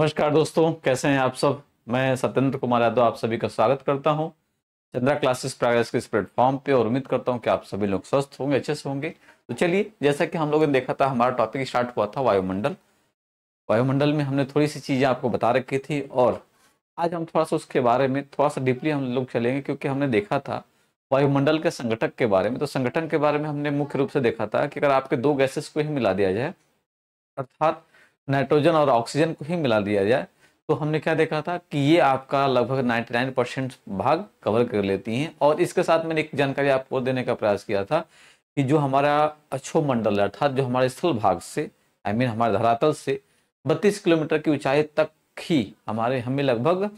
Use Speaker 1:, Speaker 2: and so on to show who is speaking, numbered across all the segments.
Speaker 1: नमस्कार दोस्तों कैसे हैं आप सब मैं सत्येंद्र कुमार यादव आप सभी का स्वागत करता हूं चंद्रा क्लासेस प्राइवेस के इस प्लेटफॉर्म पे और उम्मीद करता हूं कि आप सभी लोग स्वस्थ होंगे अच्छे से होंगे तो चलिए जैसा कि हम लोगों ने देखा था हमारा टॉपिक स्टार्ट हुआ था वायुमंडल वायुमंडल में हमने थोड़ी सी चीज़ें आपको बता रखी थी और आज हम थोड़ा सा उसके बारे में थोड़ा सा डीपली हम लोग चलेंगे क्योंकि हमने देखा था वायुमंडल के संगठक के बारे में तो संगठन के बारे में हमने मुख्य रूप से देखा था कि अगर आपके दो गैसेस को ही मिला दिया जाए अर्थात नाइट्रोजन और ऑक्सीजन को ही मिला दिया जाए तो हमने क्या देखा था कि ये आपका लगभग 99 परसेंट भाग कवर कर लेती हैं और इसके साथ मैंने एक जानकारी आपको देने का प्रयास किया था कि जो हमारा अक्षो मंडल अर्थात जो हमारे स्थल भाग से आई I मीन mean, हमारे धरातल से 32 किलोमीटर की ऊंचाई तक ही हमारे हमें लगभग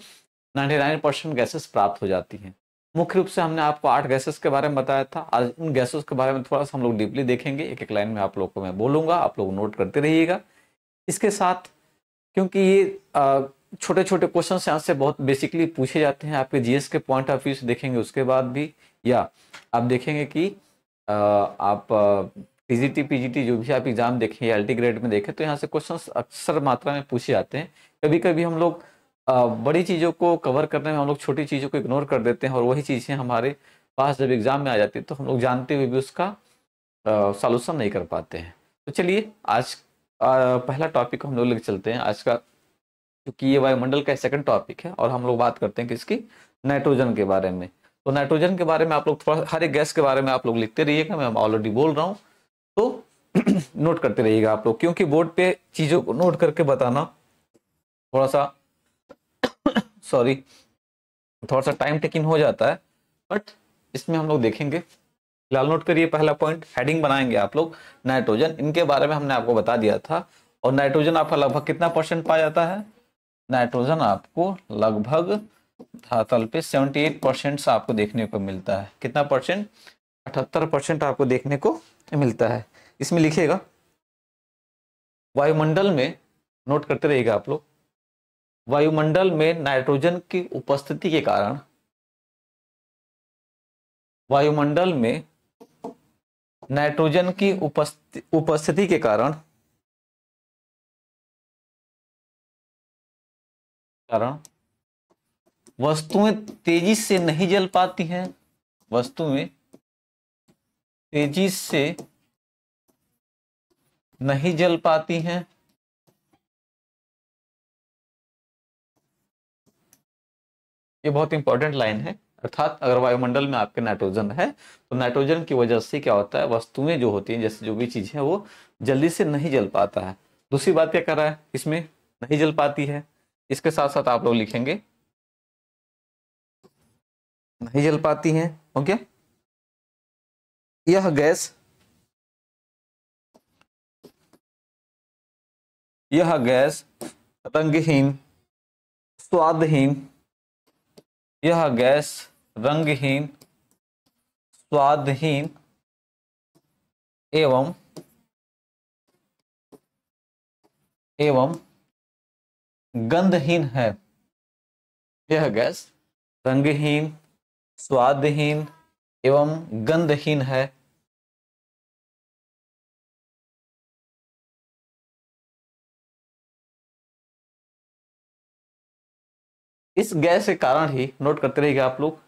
Speaker 1: 99 परसेंट गैसेस प्राप्त हो जाती हैं मुख्य रूप से हमने आपको आठ गैसेस के बारे में बताया था आज उन गैसेस के बारे में थोड़ा सा हम लोग डीपली देखेंगे एक एक लाइन में आप लोग को मैं बोलूँगा आप लोग नोट करते रहिएगा इसके साथ क्योंकि ये छोटे छोटे क्वेश्चन यहाँ से बहुत बेसिकली पूछे जाते हैं आपके जीएस के पॉइंट ऑफ व्यू से देखेंगे उसके बाद भी या आप देखेंगे कि आ, आप पीजीटी पीजीटी जो भी आप एग्जाम देखें या एल्टी ग्रेड में देखें तो यहाँ से क्वेश्चन अक्सर मात्रा में पूछे जाते हैं कभी कभी हम लोग आ, बड़ी चीज़ों को कवर करने में हम लोग छोटी चीज़ों को इग्नोर कर देते हैं और वही चीज़ें हमारे पास जब एग्जाम में आ जाती है तो हम लोग जानते हुए भी उसका सॉल्यूशन नहीं कर पाते हैं तो चलिए आज आ, पहला टॉपिक हम लोग लेके चलते हैं आज का क्योंकि ये वायुमंडल का सेकंड टॉपिक है और हम लोग बात करते हैं किसकी नाइट्रोजन के बारे में तो नाइट्रोजन के बारे में आप लोग थोड़ा हर एक गैस के बारे में आप लोग लिखते रहिएगा मैं ऑलरेडी बोल रहा हूँ तो नोट करते रहिएगा आप लोग क्योंकि बोर्ड पे चीज़ों को नोट करके बताना थोड़ा सा सॉरी थोड़ा सा टाइम टेकिंग हो जाता है बट इसमें हम लोग देखेंगे फिलहाल नोट करिए पहला पॉइंट हेडिंग बनाएंगे आप लोग नाइट्रोजन इनके बारे में हमने आपको बता दिया था और नाइट्रोजन आपका लगभग कितना परसेंट पाया जाता है नाइट्रोजन आपको लगभग धातल पे 78 परसेंट आपको देखने को मिलता है कितना परसेंट अठहत्तर परसेंट आपको देखने को मिलता है इसमें लिखिएगा वायुमंडल में नोट करते रहिएगा
Speaker 2: आप लोग वायुमंडल में नाइट्रोजन की उपस्थिति के कारण वायुमंडल में नाइट्रोजन
Speaker 3: की उपस्थिति के कारण
Speaker 2: कारण वस्तुएं तेजी से नहीं जल पाती हैं वस्तुएं तेजी से नहीं जल पाती हैं
Speaker 3: ये बहुत इंपॉर्टेंट लाइन है
Speaker 1: अर्थात अगर वायुमंडल में आपके नाइट्रोजन है तो नाइट्रोजन की वजह से क्या होता है वस्तुएं जो होती हैं जैसे जो भी चीज़ है वो जल्दी से नहीं जल पाता है दूसरी बात क्या कर रहा है इसमें
Speaker 2: नहीं जल पाती है इसके साथ साथ आप लोग लिखेंगे नहीं जल पाती हैं ओके यह गैस
Speaker 3: यह गैस
Speaker 2: रंगहीन स्वादहीन यह गैस रंगहीन स्वादहीन एवं एवं गंधहीन है यह गैस रंगहीन स्वादहीन एवं गंधहीन है
Speaker 3: इस गैस के कारण ही नोट करते रहिएगा आप लोग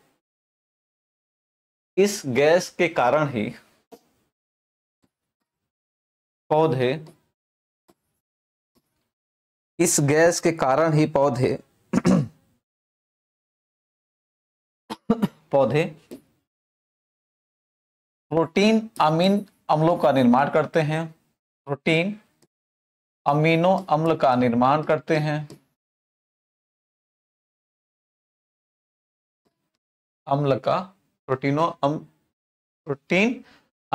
Speaker 3: इस गैस के कारण ही पौधे इस
Speaker 2: गैस के कारण ही पौधे पौधे प्रोटीन अमीन अम्लों
Speaker 3: का निर्माण करते हैं प्रोटीन अमीनो अम्ल का निर्माण करते हैं
Speaker 2: अम्ल का प्रोटीनो अम प्रोटीन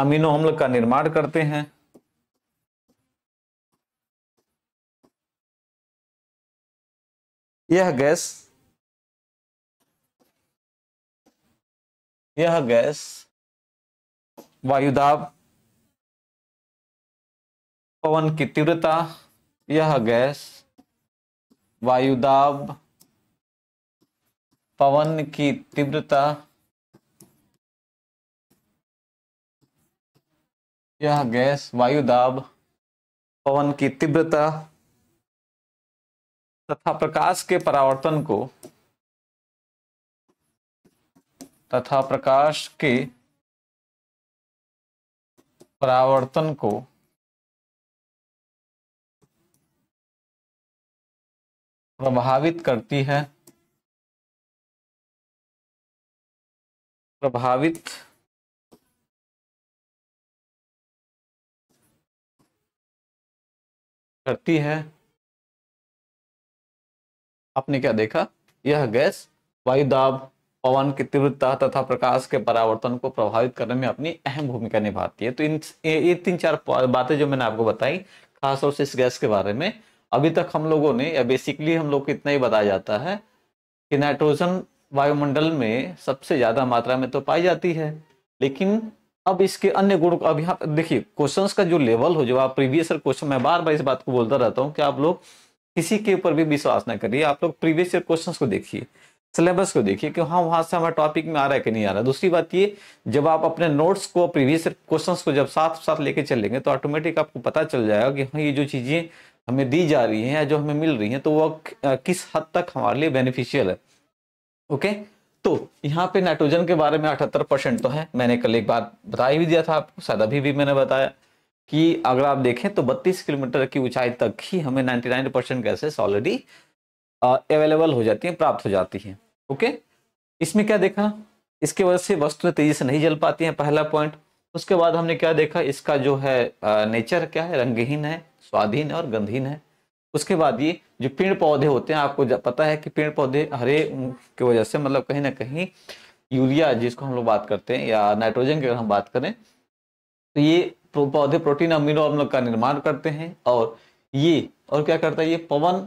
Speaker 2: अमीनो अम्ल का निर्माण करते हैं यह गैस यह गैस वायुदाब पवन की तीव्रता यह गैस वायुदाब पवन की तीव्रता यह गैस वायु दाब पवन की तीव्रता तथा प्रकाश के परावर्तन को
Speaker 3: तथा प्रकाश के परावर्तन को प्रभावित करती है प्रभावित करती है आपने क्या देखा यह गैस वायुदाब पवन
Speaker 1: की तीव्रता तथा प्रकाश के परावर्तन को प्रभावित करने में अपनी अहम भूमिका निभाती है तो इन ये तीन चार बातें जो मैंने आपको बताई खासतौर से इस गैस के बारे में अभी तक हम लोगों ने या बेसिकली हम लोग को इतना ही बताया जाता है कि नाइट्रोजन वायुमंडल में सबसे ज़्यादा मात्रा में तो पाई जाती है लेकिन अब इसके अन्य गुण अब यहाँ देखिए क्वेश्चन का जो लेवल हो जो आप प्रीवियस क्वेश्चन मैं बार बार इस बात को बोलता रहता हूँ कि आप लोग किसी के ऊपर भी विश्वास ना करिए आप लोग प्रीवियस ईयर क्वेश्चन को देखिए सिलेबस को देखिए कि हाँ वहाँ से हमारा टॉपिक में आ रहा है कि नहीं आ रहा है दूसरी बात ये जब आप अपने नोट्स को प्रीवियस क्वेश्चन को जब साथ साथ लेके चलेंगे तो ऑटोमेटिक आपको पता चल जाएगा कि हाँ ये जो चीज़ें हमें दी जा रही हैं या जो हमें मिल रही हैं तो वह किस हद तक हमारे लिए बेनिफिशियल है ओके तो यहाँ पे नाइट्रोजन के बारे में अठहत्तर परसेंट तो है मैंने कल एक बार बता भी दिया था आपको शायद अभी भी मैंने बताया कि अगर आप देखें तो 32 किलोमीटर की ऊंचाई तक ही हमें 99 परसेंट गैसेस ऑलरेडी अवेलेबल हो जाती हैं प्राप्त हो जाती हैं ओके इसमें क्या देखा इसके वजह से वस्तुएं तेजी से नहीं जल पाती हैं पहला पॉइंट उसके बाद हमने क्या देखा इसका जो है नेचर क्या है रंगहीन है स्वाधीन है और गंधहीन है उसके बाद ये जो पेड़ पौधे होते हैं आपको पता है कि पेड़ पौधे हरे की वजह से मतलब कहीं ना कहीं यूरिया जिसको हम लोग बात करते हैं या नाइट्रोजन की अगर हम बात करें तो ये पौधे प्रोटीन अमीनो अम्ल का निर्माण करते हैं और ये और क्या करता है ये पवन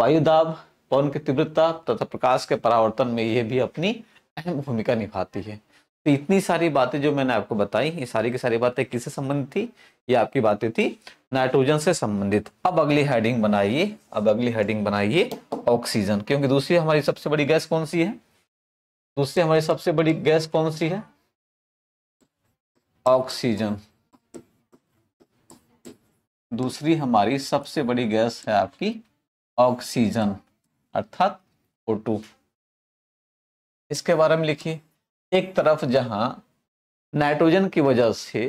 Speaker 1: वायुदाब पवन की तीव्रता तथा प्रकाश के परावर्तन में ये भी अपनी अहम भूमिका निभाती है तो इतनी सारी बातें जो मैंने आपको बताई ये सारी की सारी बातें किससे संबंधित थी ये आपकी बातें थी नाइट्रोजन से संबंधित अब अगली हेडिंग बनाइए अब अगली हेडिंग बनाइए ऑक्सीजन क्योंकि दूसरी हमारी सबसे बड़ी गैस कौन सी है दूसरी हमारी सबसे बड़ी गैस कौन सी है ऑक्सीजन दूसरी हमारी सबसे बड़ी गैस है आपकी ऑक्सीजन अर्थात ओ इसके बारे में लिखिए एक तरफ जहां नाइट्रोजन की वजह से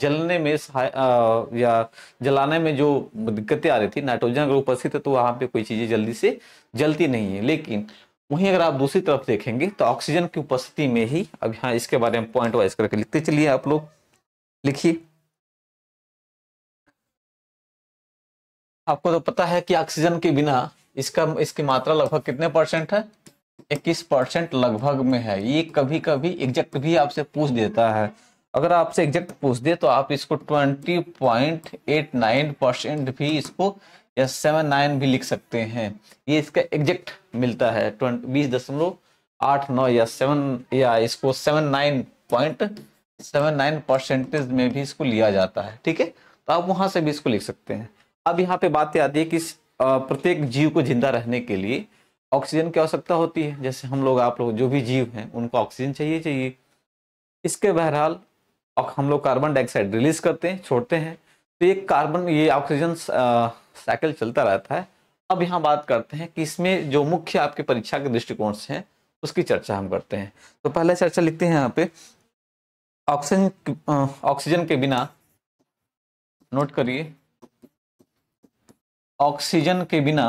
Speaker 1: जलने में या जलाने में जो दिक्कतें आ रही थी नाइट्रोजन अगर उपस्थित है तो वहां पे कोई चीजें जल्दी से जलती नहीं है लेकिन वहीं अगर आप दूसरी तरफ देखेंगे तो ऑक्सीजन
Speaker 2: की उपस्थिति में ही अब यहाँ इसके बारे में पॉइंट वाइज करके लिखते चलिए आप लोग लिखिए आपको तो पता है कि ऑक्सीजन के बिना इसका इसकी मात्रा लगभग कितने परसेंट है इक्कीस परसेंट लगभग में
Speaker 1: है ये कभी कभी एग्जैक्ट भी आपसे पूछ देता है अगर आपसे एग्जैक्ट पूछ दे तो आप इसको twenty point eight nine percent भी इसको या सेवन नाइन भी लिख सकते हैं ये इसका एग्जैक्ट मिलता है बीस दशमलव आठ नौ या सेवन या इसको seven nine point seven nine percentage में भी इसको लिया जाता है ठीक है तो आप वहां से भी इसको लिख सकते हैं अब यहाँ पे बात आती है कि प्रत्येक जीव को जिंदा रहने के लिए ऑक्सीजन की आवश्यकता होती है जैसे हम लोग आप लोग जो भी जीव हैं उनको ऑक्सीजन चाहिए चाहिए इसके बहरहाल हम लोग कार्बन डाइऑक्साइड रिलीज करते हैं छोड़ते हैं तो ये कार्बन ये ऑक्सीजन साइकिल चलता रहता है अब यहाँ बात करते हैं कि इसमें जो मुख्य आपके परीक्षा के दृष्टिकोण से हैं उसकी चर्चा हम करते हैं तो पहला चर्चा लिखते हैं यहाँ पे
Speaker 2: ऑक्सीजन
Speaker 1: ऑक्सीजन के बिना
Speaker 3: नोट करिए ऑक्सीजन के बिना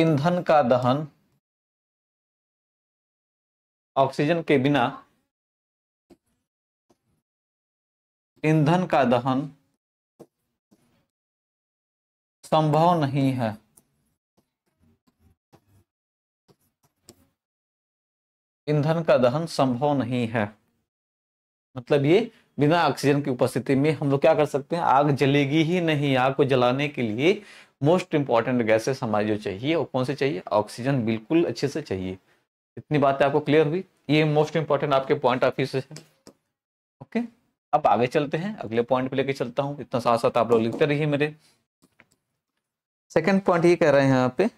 Speaker 3: ईंधन का दहन ऑक्सीजन के बिना ईंधन का दहन संभव
Speaker 2: नहीं है ईंधन का दहन संभव नहीं है मतलब ये बिना ऑक्सीजन
Speaker 1: की उपस्थिति में हम लोग क्या कर सकते हैं आग जलेगी ही नहीं आग को जलाने के लिए मोस्ट इंपॉर्टेंट गैसेस हमारे जो चाहिए वो कौन से चाहिए ऑक्सीजन बिल्कुल अच्छे से चाहिए इतनी बातें आपको क्लियर हुई ये मोस्ट इंपॉर्टेंट आपके पॉइंट ऑफ व्यू से है ओके अब आगे
Speaker 2: चलते हैं अगले पॉइंट पे लेके चलता हूँ इतना साथ साथ आप लोग लिखते रहिए मेरे सेकेंड पॉइंट ये कह रहे हैं यहाँ पे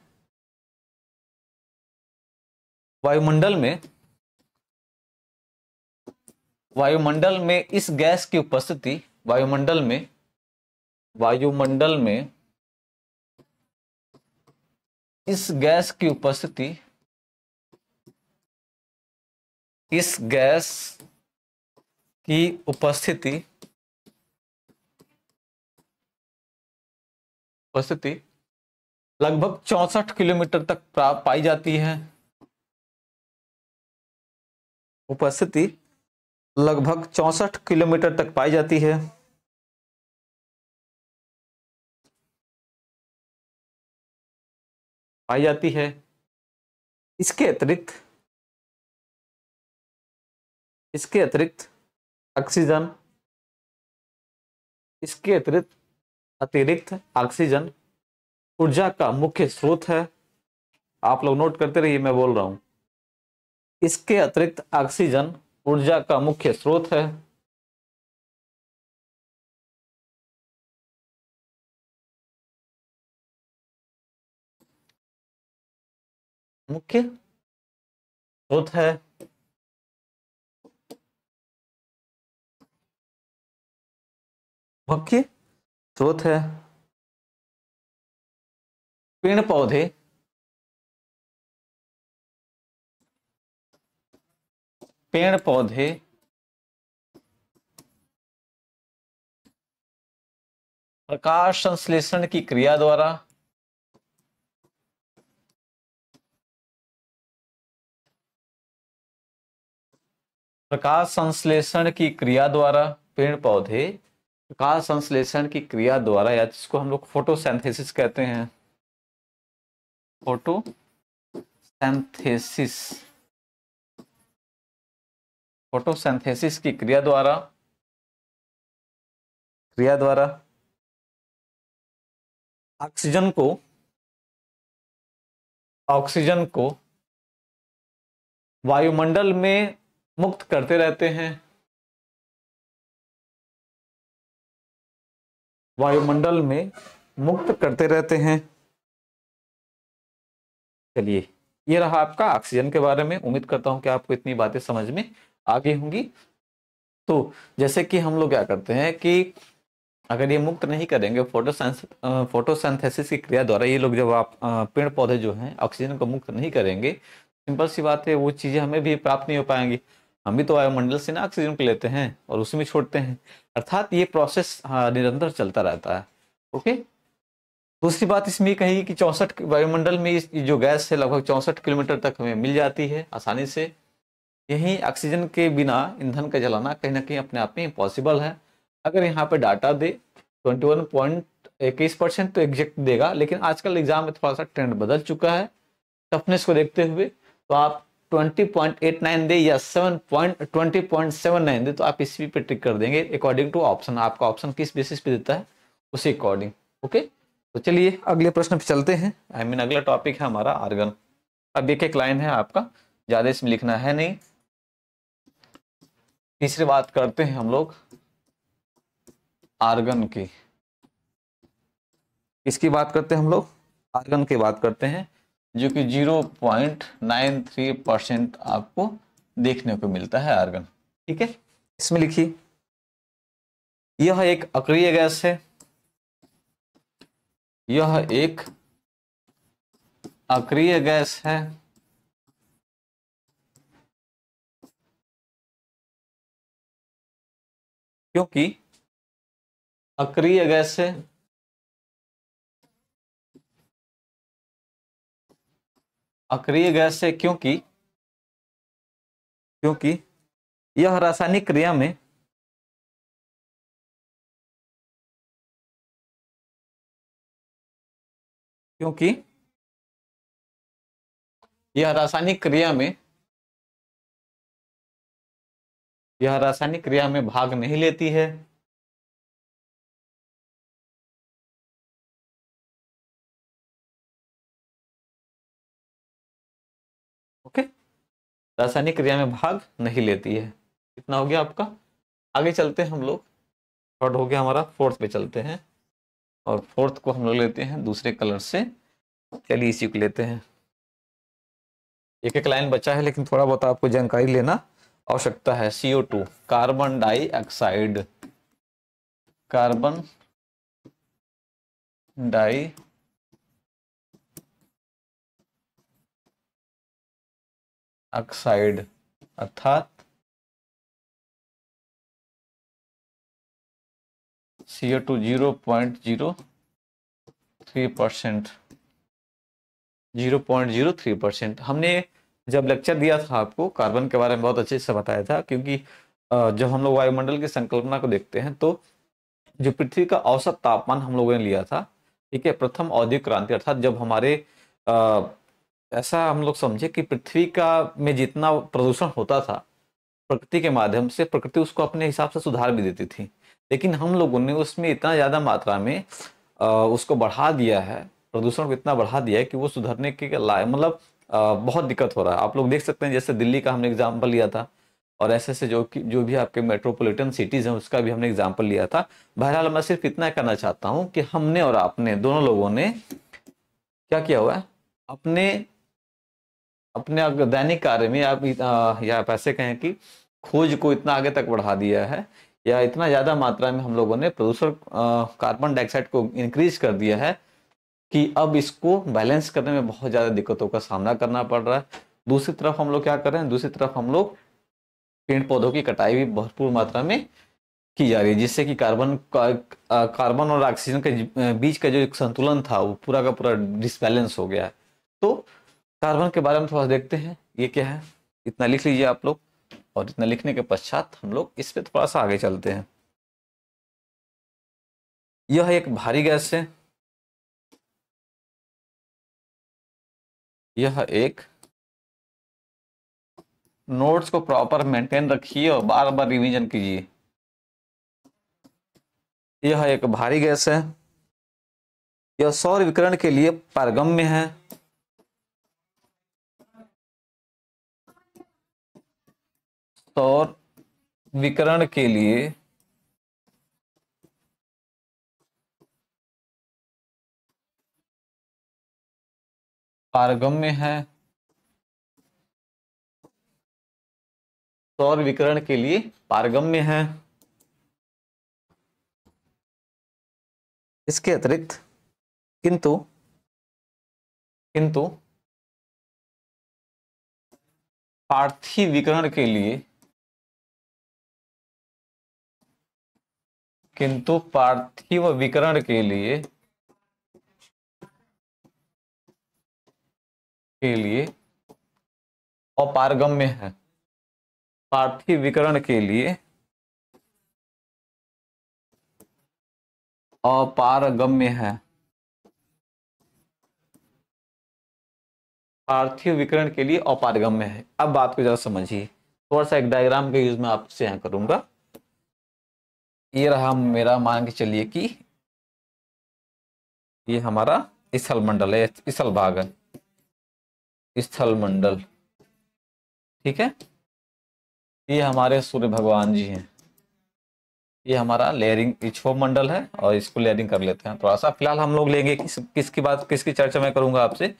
Speaker 2: वायुमंडल में वायुमंडल में इस गैस की उपस्थिति वायुमंडल में वायुमंडल में इस गैस की उपस्थिति इस गैस की उपस्थिति उपस्थिति लगभग चौसठ किलोमीटर तक पाई जाती है उपस्थिति लगभग चौसठ किलोमीटर तक पाई
Speaker 3: जाती है पाई जाती है इसके अतिरिक्त इसके अतिरिक्त ऑक्सीजन
Speaker 2: इसके अतिरिक्त अतिरिक्त ऑक्सीजन ऊर्जा का मुख्य स्रोत है आप लोग नोट करते रहिए मैं बोल रहा हूं
Speaker 3: इसके अतिरिक्त ऑक्सीजन ऊर्जा का मुख्य स्रोत है मुख्य स्रोत है मुख्य स्रोत है पेड़ पौधे
Speaker 2: पेड़ पौधे प्रकाश संश्लेषण की क्रिया द्वारा
Speaker 3: प्रकाश संश्लेषण की क्रिया द्वारा पेड़
Speaker 1: पौधे प्रकाश संश्लेषण की क्रिया द्वारा या जिसको हम लोग फोटोसेंथेसिस कहते हैं
Speaker 3: फोटोसेंथेसिस फोटोसेंथेसिस की क्रिया द्वारा क्रिया द्वारा ऑक्सीजन को ऑक्सीजन को वायुमंडल में मुक्त करते रहते हैं वायुमंडल में मुक्त करते रहते हैं चलिए ये रहा आपका ऑक्सीजन के बारे में उम्मीद
Speaker 1: करता हूं कि आपको इतनी बातें समझ में आ गई होंगी तो जैसे कि हम लोग क्या करते हैं कि अगर ये मुक्त नहीं करेंगे फोटोसेंस फोटोसेंथेसिस की क्रिया द्वारा ये लोग जब आप पेड़ पौधे जो हैं ऑक्सीजन को मुक्त नहीं करेंगे सिंपल सी बात है वो चीज़ें हमें भी प्राप्त नहीं हो पाएंगी हम भी तो वायुमंडल से ना ऑक्सीजन को लेते हैं और उसी में छोड़ते हैं अर्थात ये प्रोसेस हाँ, निरंतर चलता रहता है ओके दूसरी बात इसमें कही कि चौंसठ वायुमंडल में जो गैस है लगभग चौंसठ किलोमीटर तक हमें मिल जाती है आसानी से यही ऑक्सीजन के बिना ईंधन का जलाना कहीं ना कहीं अपने आप में इम्पॉसिबल है अगर यहाँ पर डाटा दे ट्वेंटी वन पॉइंट इक्कीस परसेंट तो एग्जैक्ट देगा लेकिन आजकल एग्जाम में थोड़ा सा ट्रेंड बदल चुका है टफनेस को देखते हुए तो आप 20.89 दे या 7.20.79 दे तो आप इसी पे ट्रिक कर देंगे अकॉर्डिंग टू ऑप्शन आपका ऑप्शन किस बेसिस पे देता है उसे अकॉर्डिंग ओके तो चलिए अगले प्रश्न पे चलते हैं आई I मीन mean, अगला टॉपिक है हमारा आर्गन अब एक एक लाइन है आपका ज़्यादा इसमें लिखना है नहीं तीसरी बात करते हैं हम लोग आर्गन की इसकी बात करते हैं हम लोग आर्गन की बात करते हैं जो कि 0.93 परसेंट आपको देखने को मिलता है आर्गन ठीक है इसमें लिखिए
Speaker 2: यह एक अक्रिय गैस है यह एक अक्रिय गैस है
Speaker 3: क्योंकि अक्रिय गैस है अक्रिय गैस से क्योंकि क्योंकि यह रासायनिक क्रिया में क्योंकि यह रासायनिक क्रिया में यह रासायनिक क्रिया में भाग नहीं लेती है रासायनिक क्रिया में भाग नहीं लेती है कितना हो गया आपका आगे चलते हैं हम लोग
Speaker 1: थर्ड हो गया हमारा फोर्थ पे चलते हैं और फोर्थ को हम लोग लेते हैं दूसरे कलर से चलिए इसी को लेते हैं एक एक लाइन बचा है लेकिन थोड़ा बहुत आपको जानकारी लेना आवश्यकता है CO two carbon dioxide
Speaker 3: carbon dioxide अर्थात CO two zero point zero three percent
Speaker 1: zero point zero three percent हमने जब लेक्चर दिया था आपको कार्बन के बारे में बहुत अच्छे से बताया था क्योंकि जब हम लोग वायुमंडल की संकल्पना को देखते हैं तो जो पृथ्वी का औसत तापमान हम लोगों ने लिया था ठीक है प्रथम औद्योगिक क्रांति अर्थात जब हमारे ऐसा हम लोग समझे कि पृथ्वी का में जितना प्रदूषण होता था प्रकृति के माध्यम से प्रकृति उसको अपने हिसाब से सुधार भी देती थी लेकिन हम लोगों ने उसमें इतना ज़्यादा मात्रा में आ, उसको बढ़ा दिया है प्रदूषण को इतना बढ़ा दिया है कि वो सुधरने के लायक मतलब बहुत दिक्कत हो रहा है आप लोग देख सकते हैं जैसे दिल्ली का हमने एग्जाम्पल लिया था और ऐसे ऐसे जो कि जो भी आपके मेट्रोपोलिटन सिटीज़ हैं उसका भी हमने एग्जाम्पल लिया था बहरहाल मैं सिर्फ इतना कहना चाहता हूँ कि हमने और आपने दोनों लोगों ने क्या किया हुआ है अपने अपने दैनिक कार्य में आप या पैसे कहें कि खोज को इतना आगे तक बढ़ा दिया है या इतना ज़्यादा मात्रा में हम लोगों ने प्रदूषण कार्बन डाइऑक्साइड को इंक्रीज कर दिया है कि अब इसको बैलेंस करने में बहुत ज़्यादा दिक्कतों का सामना करना पड़ रहा है दूसरी तरफ हम लोग क्या कर रहे हैं दूसरी तरफ हम लोग पेड़ पौधों की कटाई भी भरपूर मात्रा में की जा रही है जिससे कि कार्बन कार्बन और ऑक्सीजन के बीच का जो एक संतुलन था वो पूरा का पूरा डिसबैलेंस हो गया है कार्बन के बारे में थोड़ा देखते हैं ये क्या है
Speaker 2: इतना लिख लीजिए आप लोग और इतना लिखने के पश्चात हम लोग इस पर थोड़ा सा आगे चलते हैं यह एक भारी गैस है
Speaker 3: यह एक नोट्स को प्रॉपर मेंटेन रखिए और बार बार रिवीजन कीजिए
Speaker 2: यह एक भारी गैस है यह सौर विकरण के लिए पारगम में है सौर विकरण के लिए
Speaker 3: पारगम्य है सौर तो विकरण के लिए पारगम्य है इसके अतिरिक्त किंतु किंतु
Speaker 2: पार्थिव विकरण के लिए किंतु पार्थिव विकरण के लिए के लिए अपारगम्य
Speaker 3: है पार्थिव विकरण के लिए
Speaker 2: अपारगम्य है पार्थिव विकरण के लिए अपारगम्य है अब बात को
Speaker 1: जरा समझिए थोड़ा सा एक डायग्राम के यूज में आपसे यहां करूंगा ये
Speaker 2: रहा मेरा मान के चलिए कि ये हमारा स्थल मंडल है स्थल भाग है स्थल मंडल ठीक है ये हमारे सूर्य भगवान जी हैं ये हमारा
Speaker 1: लेयरिंग इच्छो मंडल है और इसको लेयरिंग कर लेते हैं थोड़ा सा फिलहाल हम लोग लेंगे किस किसकी बात किसकी चर्चा मैं करूंगा आपसे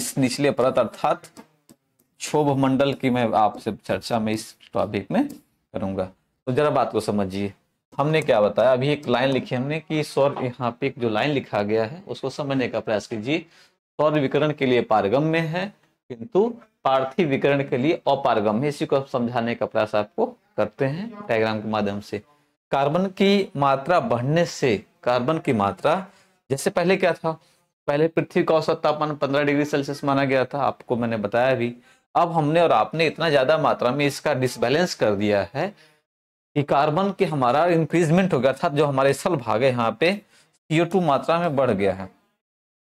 Speaker 1: इस निचले परत अर्थात क्षोभ मंडल की मैं आपसे चर्चा में इस टॉपिक में करूंगा तो जरा बात को समझिए हमने क्या बताया अभी एक लाइन लिखी हमने कि सौर यहाँ पे जो लाइन लिखा गया है उसको समझने का प्रयास कीजिए सौर विकरण के लिए पारगम में है किंतु पार्थिव विकरण के लिए अपारगम है इसी को समझाने का प्रयास आपको करते हैं डायग्राम के माध्यम से कार्बन की मात्रा बढ़ने से कार्बन की मात्रा जैसे पहले क्या था पहले पृथ्वी का औसत तापमान पंद्रह डिग्री सेल्सियस माना गया था आपको मैंने बताया भी अब हमने और आपने इतना ज्यादा मात्रा में इसका डिसबैलेंस कर दिया है कि कार्बन के हमारा इंक्रीजमेंट हो गया अर्थात जो हमारे सल भाग है यहाँ पे सीओ टू मात्रा में बढ़ गया है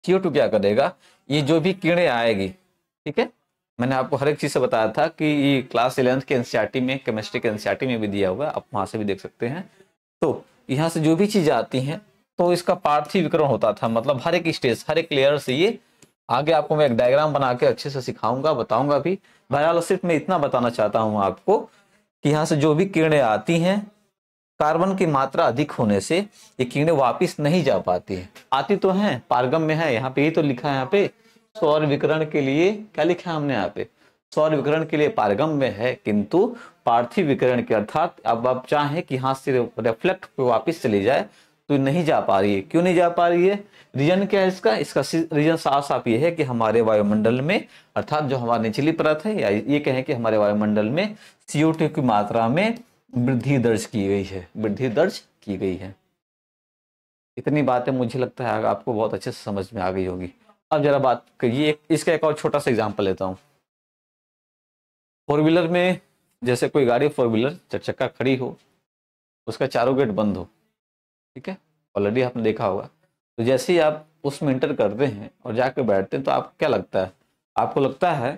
Speaker 1: सीओ टू क्या करेगा ये जो भी कीड़े आएगी ठीक है मैंने आपको हर एक चीज़ से बताया था कि ये क्लास इलेवंथ के एनसीआरटी में केमिस्ट्री के एनसीआरटी में भी दिया हुआ है आप वहां से भी देख सकते हैं तो यहाँ से जो भी चीज़ आती हैं तो इसका पार्थिव विकरण होता था मतलब हर एक स्टेज हर एक लेयर से ये आगे आपको मैं एक डायग्राम बना के अच्छे से सिखाऊंगा बताऊंगा भी बहरहाल सिर्फ मैं इतना बताना चाहता हूँ आपको कि यहाँ से जो भी किरणें आती हैं कार्बन की मात्रा अधिक होने से ये किरणें वापस नहीं जा पाती है आती तो हैं पारगम में है यहाँ पे ही तो लिखा है यहाँ पे सौर विकरण के लिए क्या लिखा है हमने यहाँ पे सौर विकरण के लिए पारगम में है किंतु पार्थिव विकरण के अर्थात अब आप चाहें कि यहाँ से रिफ्लेक्ट वापिस चली जाए तो नहीं जा पा रही है क्यों नहीं जा पा रही है रीजन क्या है इसका इसका रीजन साफ साफ ये है कि हमारे वायुमंडल में अर्थात जो हमारी निचली परत है या ये कहें कि हमारे वायुमंडल में सीओ की मात्रा में वृद्धि दर्ज की गई है वृद्धि दर्ज की गई है इतनी बातें मुझे लगता है आपको बहुत अच्छे से समझ में आ गई होगी अब जरा बात करिए इसका एक और छोटा सा एग्जाम्पल लेता हूँ फोर व्हीलर में जैसे कोई गाड़ी फोर व्हीलर चार चक्का खड़ी हो उसका चारों गेट बंद हो ठीक है ऑलरेडी आपने देखा होगा तो जैसे ही आप उसमें इंटर करते हैं और जाके बैठते हैं तो आपको क्या लगता है आपको लगता है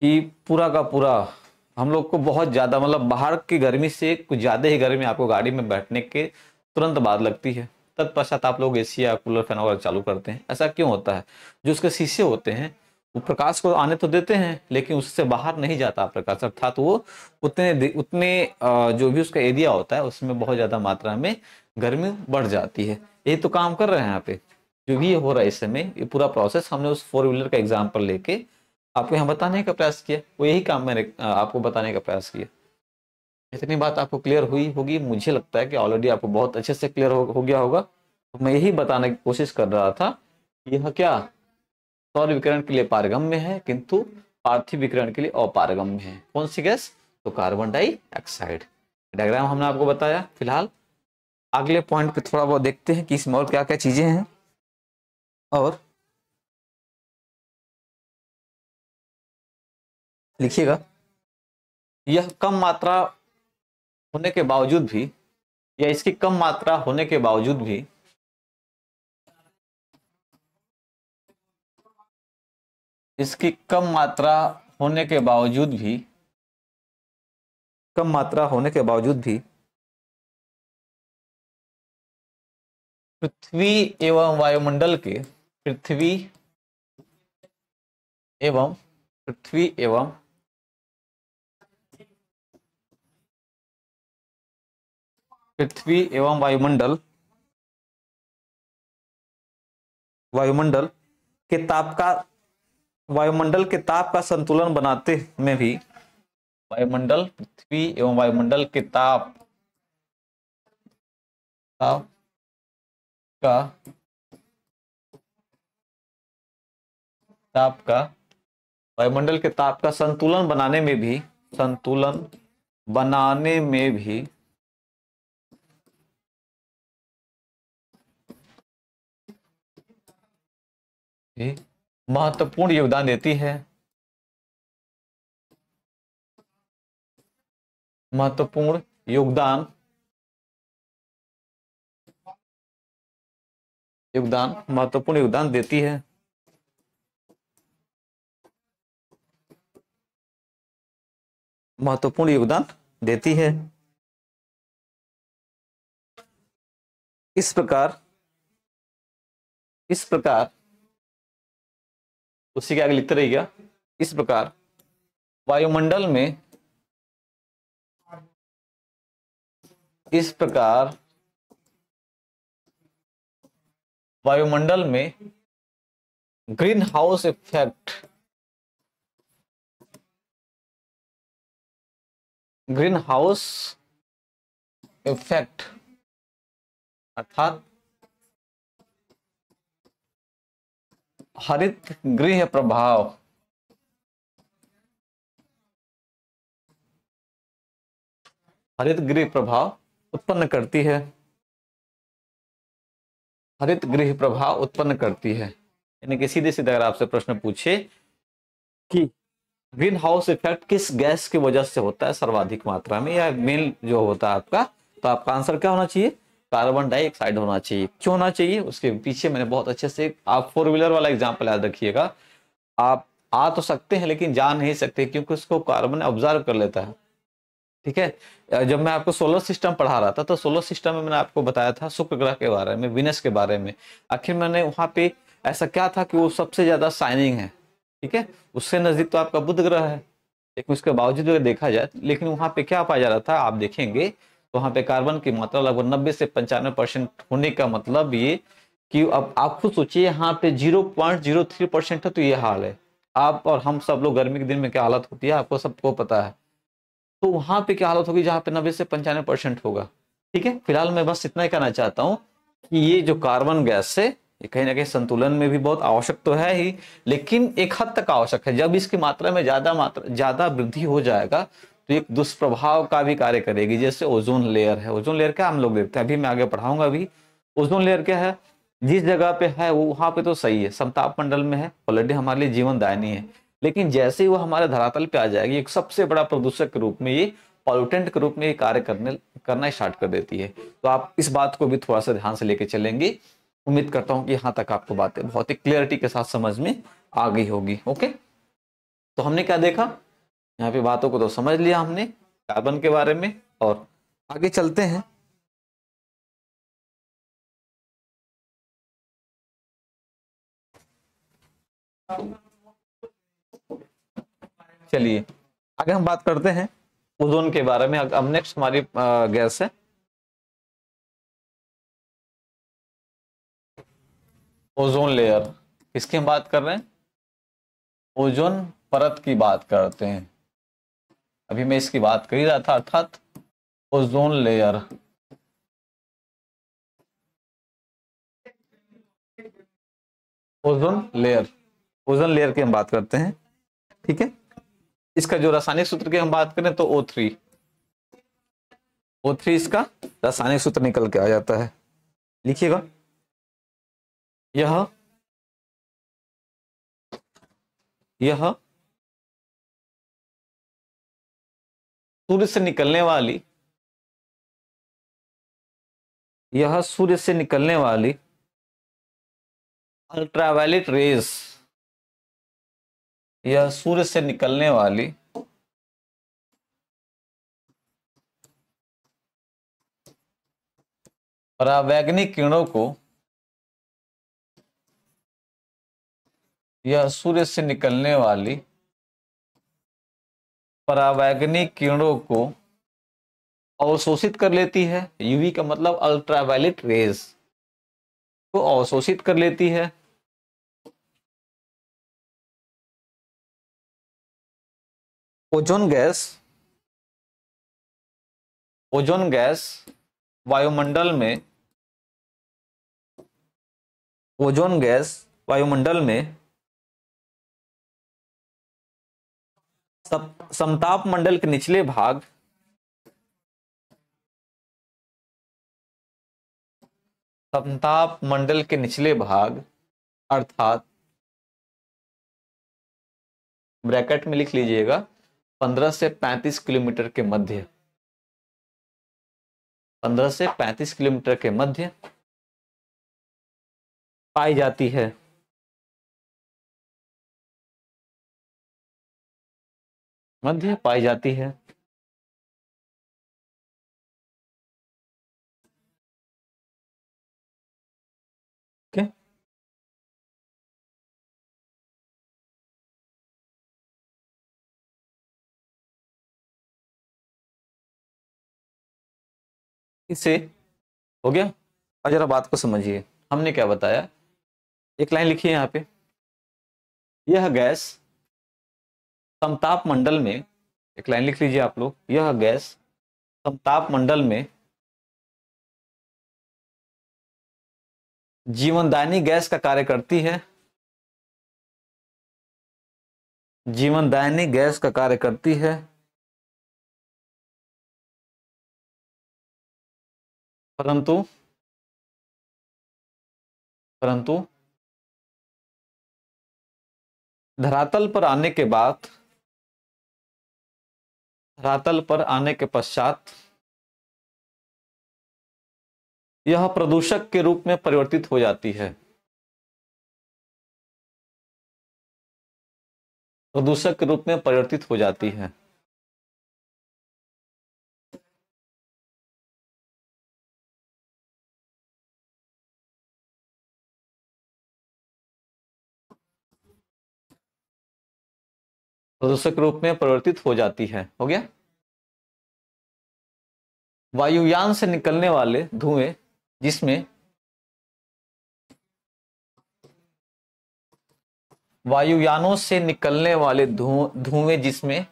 Speaker 1: कि पूरा का पूरा हम लोग को बहुत ज़्यादा मतलब बाहर की गर्मी से कुछ ज़्यादा ही गर्मी आपको गाड़ी में बैठने के तुरंत बाद लगती है तत्पश्चात आप लोग ए सी या कूलर फैन वगैरह चालू करते हैं ऐसा क्यों होता है जो उसके शीशे होते हैं वो प्रकाश को आने तो देते हैं लेकिन उससे बाहर नहीं जाता प्रकाश अर्थात वो उतने उतने जो भी उसका एरिया होता है उसमें बहुत ज़्यादा मात्रा में गर्मी बढ़ जाती है ये तो काम कर रहे हैं यहाँ पे जो भी ये हो रहा है इस समय ये पूरा प्रोसेस हमने उस फोर व्हीलर का एग्जाम्पल लेके आपको यहाँ बताने का प्रयास किया वो यही काम मैंने आपको बताने का प्रयास किया इतनी बात आपको क्लियर हुई होगी मुझे लगता है कि ऑलरेडी आपको बहुत अच्छे से क्लियर हो, हो गया होगा तो मैं यही बताने की कोशिश कर रहा था यह क्या सौर विकरण के लिए पारगम्य है किंतु पार्थिव विकरण के लिए अपारगम्य है कौन सी गैस तो कार्बन डाइऑक्साइड डायग्राम हमने आपको बताया फिलहाल
Speaker 3: अगले पॉइंट पे थोड़ा बहुत देखते हैं कि इसमें और क्या क्या चीज़ें हैं और लिखिएगा
Speaker 2: यह कम मात्रा होने के बावजूद भी या इसकी कम मात्रा होने के बावजूद भी इसकी कम मात्रा होने के बावजूद भी कम मात्रा होने के बावजूद भी
Speaker 3: पृथ्वी एवं वायुमंडल के पृथ्वी एवं पृथ्वी एवं पृथ्वी एवं
Speaker 2: वायुमंडल वायुमंडल के ताप का वायुमंडल के ताप का संतुलन बनाते में भी
Speaker 3: वायुमंडल पृथ्वी एवं वायुमंडल के ताप ताप का ताप का वायुमंडल के ताप का संतुलन बनाने में भी संतुलन बनाने में भी महत्वपूर्ण योगदान देती है महत्वपूर्ण योगदान योगदान महत्वपूर्ण योगदान देती है महत्वपूर्ण योगदान देती है इस प्रकार इस प्रकार उसी के आगे लिखते रहिएगा इस प्रकार वायुमंडल में इस प्रकार वायुमंडल में greenhouse effect greenhouse effect अर्थात
Speaker 2: हरित गृह प्रभाव हरित गृह प्रभाव उत्पन्न करती है हरित गृह प्रभाव उत्पन्न करती है यानी कि सीधे सीधे अगर आपसे प्रश्न पूछे कि ग्रीन हाउस इफेक्ट किस गैस की
Speaker 1: वजह से होता है सर्वाधिक मात्रा में या मेन जो होता है आपका तो आपका आंसर क्या होना चाहिए कार्बन डाइऑक्साइड होना चाहिए क्यों होना चाहिए उसके पीछे मैंने बहुत अच्छे से आप फोर व्हीलर वाला एग्जाम्पल याद रखिएगा आप आ तो सकते हैं लेकिन जा नहीं सकते क्योंकि उसको कार्बन ऑब्जर्व कर लेता है ठीक है जब मैं आपको सोलर सिस्टम पढ़ा रहा था तो सोलर सिस्टम में मैंने आपको बताया था शुक्र ग्रह के बारे में विनस के बारे में आखिर मैंने वहाँ पे ऐसा क्या था कि वो सबसे ज़्यादा शाइनिंग है ठीक है उससे नज़दीक तो आपका बुध ग्रह है लेकिन उसके बावजूद अगर देखा जाए लेकिन वहाँ पे क्या पाया जा रहा था आप देखेंगे तो वहाँ पे कार्बन की मात्रा लगभग नब्बे से पंचानवे परसेंट होने का मतलब ये कि अब आप खुद सोचिए यहाँ पे zero point zero three percent है तो ये हाल है आप और हम सब लोग गर्मी के दिन में क्या हालत होती है आपको सबको पता है तो वहां पे क्या हालत होगी जहां पे नब्बे से पंचानवे परसेंट होगा ठीक है फिलहाल मैं बस इतना ही कहना चाहता हूँ कि ये जो कार्बन गैस से ये कहीं ना कहीं संतुलन में भी बहुत आवश्यक तो है ही लेकिन एक हद तक आवश्यक है जब इसकी मात्रा में ज्यादा मात्रा ज्यादा वृद्धि हो जाएगा तो एक दुष्प्रभाव का भी कार्य करेगी जैसे ओजोन लेयर है ओजोन लेयर क्या हम लोग देखते हैं अभी मैं आगे पढ़ाऊंगा अभी ओजोन लेयर क्या है जिस जगह पे है वो वहां पे तो सही है समताप मंडल में है ऑलरेडी हमारे लिए जीवन दायनी है लेकिन जैसे ही वो हमारे धरातल पे आ जाएगी एक सबसे बड़ा प्रदूषक के रूप में ये पॉल्यूटेंट के रूप में ये कार्य करने करना स्टार्ट कर देती है तो आप इस बात को भी थोड़ा सा ध्यान से लेके चलेंगे उम्मीद करता हूँ कि यहाँ तक आपको बातें बहुत ही क्लियरिटी के साथ समझ में आ गई होगी ओके तो हमने क्या देखा यहाँ पे बातों को तो
Speaker 3: समझ लिया हमने कार्बन के बारे में और आगे चलते हैं
Speaker 2: Thank you. चलिए आगे हम बात करते हैं ओजोन के बारे में अब नेक्स्ट हमारी गैस है ओजोन लेयर किसकी हम बात कर रहे हैं ओजोन परत की बात करते हैं अभी मैं इसकी बात कर ही रहा था अर्थात ozone layer ozone layer ozone layer की हम बात करते हैं ठीक है इसका जो रासायनिक सूत्र की हम बात करें तो ओ थ्री ओ थ्री इसका रासायनिक सूत्र निकल के आ जाता है लिखिएगा यह
Speaker 3: यह सूर्य से निकलने वाली
Speaker 2: यह सूर्य से निकलने वाली अल्ट्रावायलेट रेस यह सूर्य से निकलने वाली
Speaker 3: परावैग्नि किरणों को यह सूर्य से निकलने वाली परावैग्निक
Speaker 1: किरणों को अवशोषित कर लेती है यूवी का मतलब
Speaker 3: अल्ट्रावायलेट रेज को अवशोषित कर लेती है ओजोन गैस ओजोन गैस वायुमंडल में ओजोन गैस वायुमंडल में समताप मंडल
Speaker 2: के निचले भाग समताप मंडल के निचले भाग अर्थात ब्रैकेट में लिख लीजिएगा पंद्रह से
Speaker 3: पैंतीस किलोमीटर के मध्य पंद्रह से पैंतीस किलोमीटर के मध्य पाई जाती है मध्य पाई जाती है इससे हो गया
Speaker 2: और जरा बात को समझिए हमने क्या बताया एक लाइन लिखी है यहाँ पे यह गैस समताप मंडल में एक लाइन लिख लीजिए आप लोग यह गैस समताप मंडल में जीवनदायनी गैस का कार्य करती है
Speaker 3: जीवनदायनी गैस का कार्य करती है परंतु परंतु धरातल पर आने के बाद धरातल पर आने के पश्चात यह प्रदूषक के रूप में परिवर्तित हो जाती है प्रदूषक के रूप में परिवर्तित हो जाती है
Speaker 2: प्रदूषक रूप में परिवर्तित हो जाती है हो गया वायुयान से निकलने वाले धुएं जिसमें वायुयानों से निकलने वाले धुएं जिसमें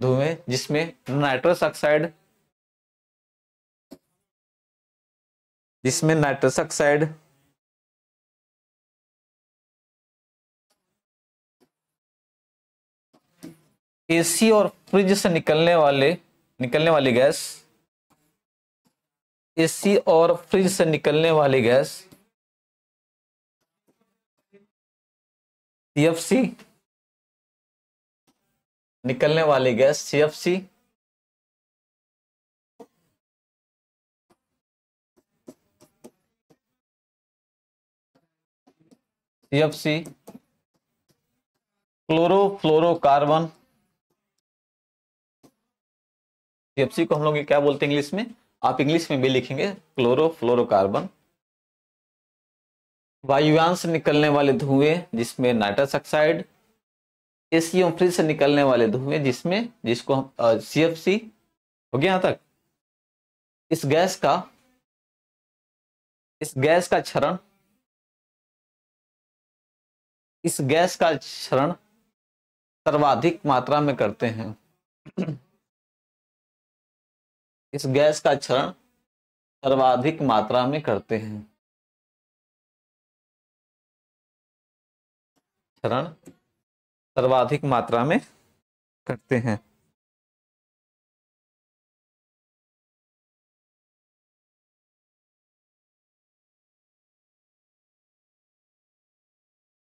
Speaker 3: धुएं जिसमें नाइट्रस ऑक्साइड जिसमें नाइट्रस ऑक्साइड
Speaker 2: एसी और फ्रिज से निकलने वाले निकलने वाली गैस एसी और फ्रिज से निकलने वाली गैस
Speaker 3: सीएफसी निकलने वाली gas CFC
Speaker 2: C F C chlorofluorocarbon C F C को हम लोग क्या बोलते हैं इंग्लिश में आप इंग्लिश में भी लिखेंगे क्लोरो क्लोरोफ्लोरोकार्बन
Speaker 1: वायुयांश से निकलने वाले धुएं जिसमें नाइट्रस ऑक्साइड एसी फ्रिज से निकलने
Speaker 2: वाले धुएं जिसमें जिसको हम सी एफ सी हो गया यहां तक इस गैस का इस गैस का क्षरण
Speaker 3: इस गैस का क्षरण सर्वाधिक मात्रा में करते हैं इस गैस का क्षरण सर्वाधिक मात्रा में करते हैं क्षरण सर्वाधिक मात्रा में करते हैं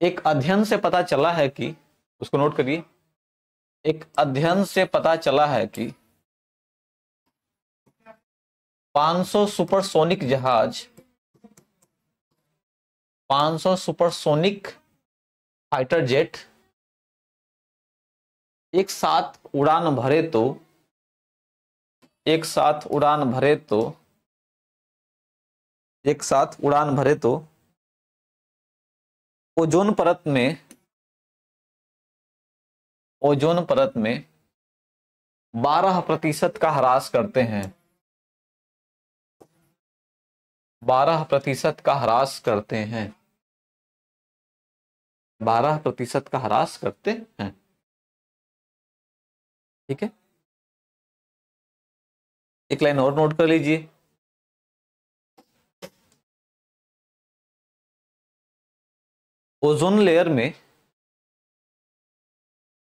Speaker 2: एक अध्ययन से पता चला है कि उसको नोट करिए एक अध्ययन से पता चला है कि 500 सुपरसोनिक जहाज 500 सुपरसोनिक फाइटर जेट एक साथ उड़ान भरे तो एक साथ उड़ान भरे तो एक साथ उड़ान भरे तो
Speaker 3: ओजोन परत में ओजोन
Speaker 2: परत में 12 प्रतिशत का ह्रास करते हैं 12 प्रतिशत का ह्रास करते हैं
Speaker 3: 12 प्रतिशत का ह्रास करते हैं ठीक है एक लाइन और नोट कर लीजिए ओजोन लेयर में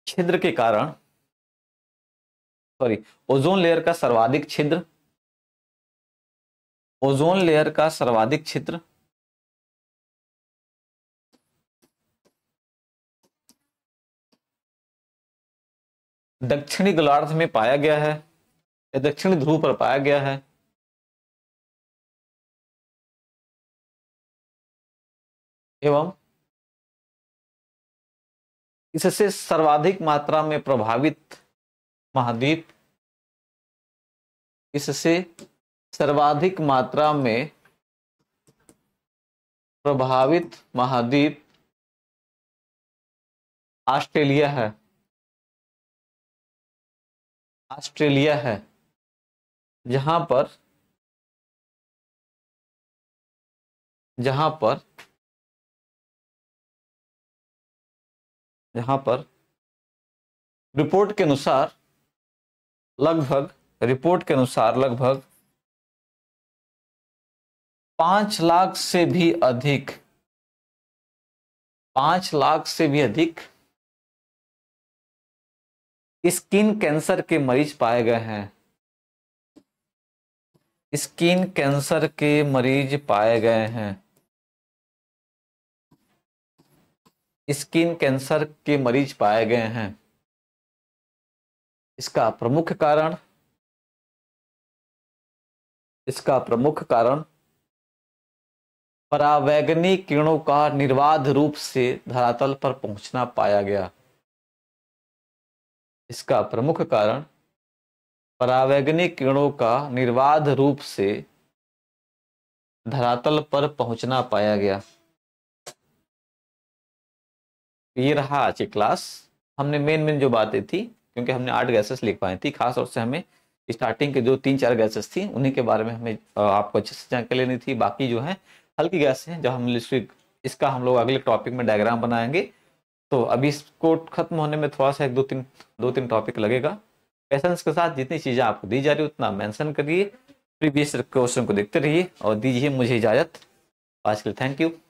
Speaker 3: छिद्र के कारण सॉरी ओजोन लेयर का सर्वाधिक छिद्र ओजोन लेयर का सर्वाधिक छिद्र दक्षिणी गोलार्ध में पाया गया है या दक्षिणी ध्रुव पर पाया गया है एवं इससे सर्वाधिक मात्रा में
Speaker 2: प्रभावित महाद्वीप इससे सर्वाधिक मात्रा में प्रभावित महाद्वीप ऑस्ट्रेलिया है
Speaker 3: ऑस्ट्रेलिया है जहां पर जहां पर यहां पर
Speaker 2: रिपोर्ट के अनुसार लगभग रिपोर्ट के अनुसार लगभग पांच लाख से भी अधिक पांच लाख से भी अधिक स्किन कैंसर के मरीज पाए गए हैं स्किन कैंसर के मरीज पाए गए हैं
Speaker 3: स्किन कैंसर के मरीज पाए गए हैं इसका प्रमुख कारण
Speaker 2: इसका प्रमुख कारण परावैगनी किरणों का निर्वाध रूप से धरातल पर पहुंचना पाया गया
Speaker 1: इसका प्रमुख कारण परावैगनी किरणों का निर्वाध रूप
Speaker 2: से धरातल पर पहुंचना पाया गया ये रहा आज की क्लास हमने मेन मेन जो बातें थी
Speaker 1: क्योंकि हमने आठ गैसेस लिख पाई थी खास तौर से हमें स्टार्टिंग के जो तीन चार गैसेस थी उन्हीं के बारे में हमें आपको अच्छे से जानकारी लेनी थी बाकी जो है हल्की गैस हैं जब हम इसका हम लोग अगले टॉपिक में डायग्राम बनाएंगे तो अभी इसको खत्म होने में थोड़ा सा एक दो तीन दो तीन टॉपिक लगेगा पैसेंस के साथ जितनी चीज़ें आपको दी जा रही उतना मैंसन करिए प्रीवियस
Speaker 3: क्वेश्चन को देखते रहिए और दीजिए मुझे इजाज़त आज के लिए थैंक यू